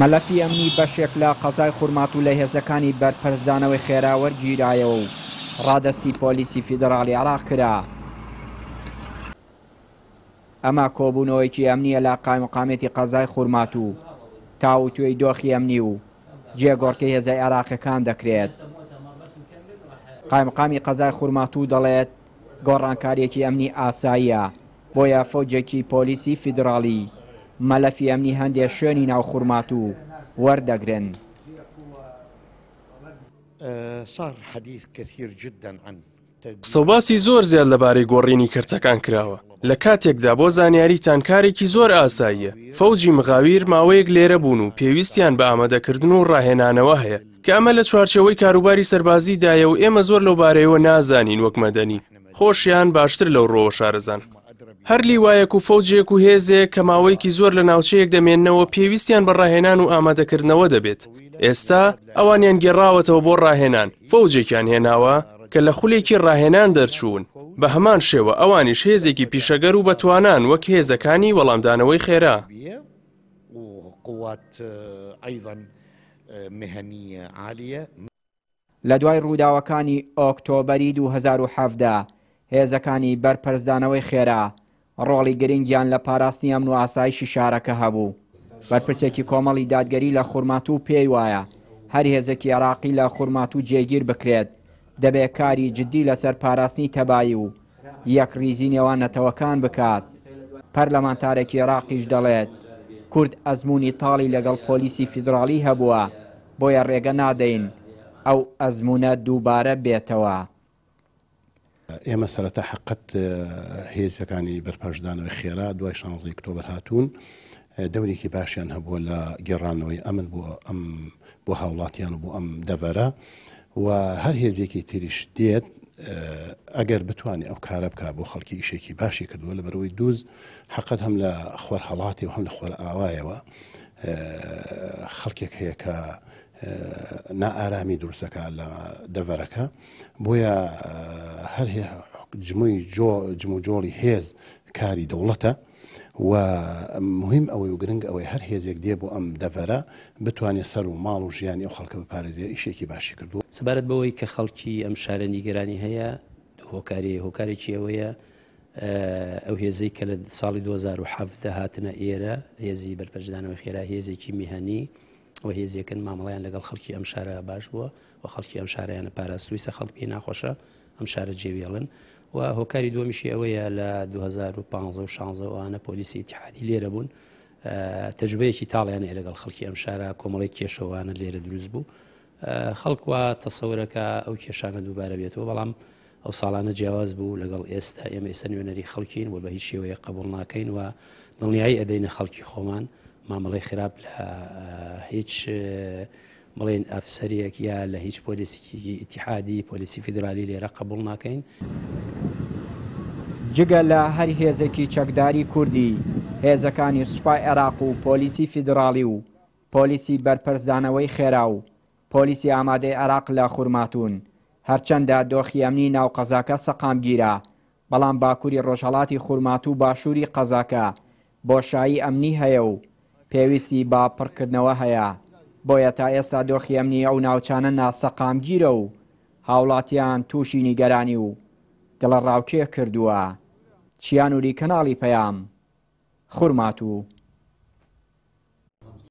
مەلەفی ئەمنی بەشێک لە قەزای خورمات و لە هێزەکانی بەرپەرزدانەوەی خێراوە گیرایەوە و ڕادەستی پۆلیسی فیدراالی عراق کرا. ئەمە کۆبوونەوەیکی ئەمنیە لە قایمقامەتی قەزای خورمات و تاوتوێی دۆخی ئەمنی و جێگۆڕکە هێزای عراقەکان دەکرێت. قایمقامی قەزای خورمات و دەڵێت گۆڕانکاریەکی ئەمنی ئاساییە بۆیە فەوجێکی پۆلیسی فیدراالی. مەلەفی ئەمنی هەندێک شوێنی ناوخورمات و وەردەگرن سەباسی زۆر زیاد لەبارەی گۆڕینی کرچەکان کراوە لە کاتێکدا بۆ زانیاری تانکارێکی زۆر ئاساییە فەوجی مغاویر ماوەیەک لێرە بوون و پێویستیان بە ئامادەکردن و ڕاهێنانەوە هەیە کە ئەمە لە چوارچەوەی کاروباری سەربازیدایە و ئێمە زۆر لەوبارەیەوە نازانین وەکمەدەنی خۆشیان باشتر لەو ڕۆوە شارەزان هەر لیوایەک و فەوجێک و هێزێک کە ماوەیەکی زۆر لە ناوچەیەک دەمێننەوە پێویستیان بەڕاهێنان و ئامادەکردنەوە دەبێت ئێستا ئەوانیان گێڕاوەتەوە بۆ ڕاهێنان فەوجێکیان هێناوە کە لە خولێکی ڕاهێنان دەرچوون بە هەمان شێوە ئەوانیش هێزێکی پیشەگەر و بەتوانان وەک هێزەکانی وەڵامدانەوەی خێرا لە دوای ڕووداوەکانی ئۆکتۆبەری 2017 هێزەکانی بەرپەرزدانەوەی خێرا ڕۆڵی گرنگیان لە پاراستنی ئەمن و ئاسایشی شارەکە هەبوو بەرپرسێکی کۆمەڵی دادگەری لە خورمات و پێی وایە هەر هێزێکی عراقی لە خورمات و جێگیر بکرێت دەبێت کاری جددی لەسەر پاراستنی تەبایی و یەک ریزی نێوانەتەوەکان بکات پەرلەمانتارێکی عراقیش دەڵێت کورد ئەزمموی تاڵی لەگەڵ پۆلیسی فیدراالی هەبووە بۆیە ڕێگە نادەین ئەو ئەزمونە دووبارە بێتەوە. ئێمە سەرەتا حقت هێزەکانی بەرپەشدانەوەی خێرا دوای شانزی کتۆبەر هاتوون دەورێکی باشیان هەبووە لە گێڕانەوەی ئەمن بۆ ئەم بۆ هاوڵاتیان بوو ئەم دەڤەرە و هەر هێزیێکی تریش دێت ئەگەر بتوانێت ئەو کارە بکە بۆ خەڵکی ئیشێکی باشی کردووە لە بەرەوەی دووز حقت هەم لە خۆر هەڵاتی و هەم لە خۆر ئاوایەوە خەڵکێک هەیە کە نائارامی دروستەکە لە دەڤەرەکە بۆیە هەر جموی جموجۆڵی هێز کاری دەوڵەتە و مهم ئەوەی و گرنگ ئەوەی هەر هێزێک دێ بۆ ئەم دەڤەرە بتوانێت سەر و ماڵ و ژیانی ئەو خەڵکە بەپارێزیە ئیشێکی باشی کردو سەبارەت بەوەی کە خەڵکی ئەم شارە نیگەرانی هەیە هۆکاری هۆکارێکی ئەوەیە ئەو هێزەی کە لە ساڵی 2010 هاتنە ئێرە هێزی بەرپەرجدانەوە خێرا هێزێکی میهانی و هێزیەکەن مامەڵیان لەگەڵ خەڵکی ئەم شارە باش بووە و خەڵکی ئەم شارەیانە پاراستوی سە خەڵکی ناخۆشە ئەم شارە جێوێڵن و هۆکاری دومیشی ئەوەیە لە 2015 16وانە پۆلیسی تحادی لێرە بوون تەجبەیەکی تاڵیانە لەگەڵ خەڵکی ئەم شارە کۆمەڵی کێشەوانە لێرە دروست بوو خەڵکوە تەسەورەکە ئەو کێشانە دووبارە بێتەوە بەڵام ئەو ساڵانە جیاواز بوو لەگەڵ ئێستا ئێمە ئێستا نوێنەری خەڵکین و بە هیچ شێوەیە قبول ناکەین و دڵنیایی ئەدەینە خەڵکی خۆمان مامەڵی خراپ لە هیچ بڵێن ئەفسەرێک یا لە هیچ پۆلیسیکی ئتیحادی پۆلیسی فیدرالی لێرە قبول ناکەین جگە لە هەر هێزێکی چەکداری کوردی هێزەکانی سوپای عێراق و پۆلیسی فیدراالی و پۆلیسی بەرپەرزانەوەی خێرا و پۆلیسی ئامادەی عراق لە خوورماتون هەرچەندە دۆخیەمنی ناو قەزاکە سەقامگیرە بەڵام باکووری ڕۆژهڵاتی خوورمات و باشووری قەزاکە بۆشایی ئەمنی هەیە و پێویستی با پڕکردنەوە هەیە بۆیە تا ئێستا دۆخی ئەمنی ئەو ناوچانە ناسەقامگیرە و هاوڵاتیان تووشی نیگەرانی و دڵە ڕاوکێ کردووە چیان وری کەناڵی پەیام خورمات و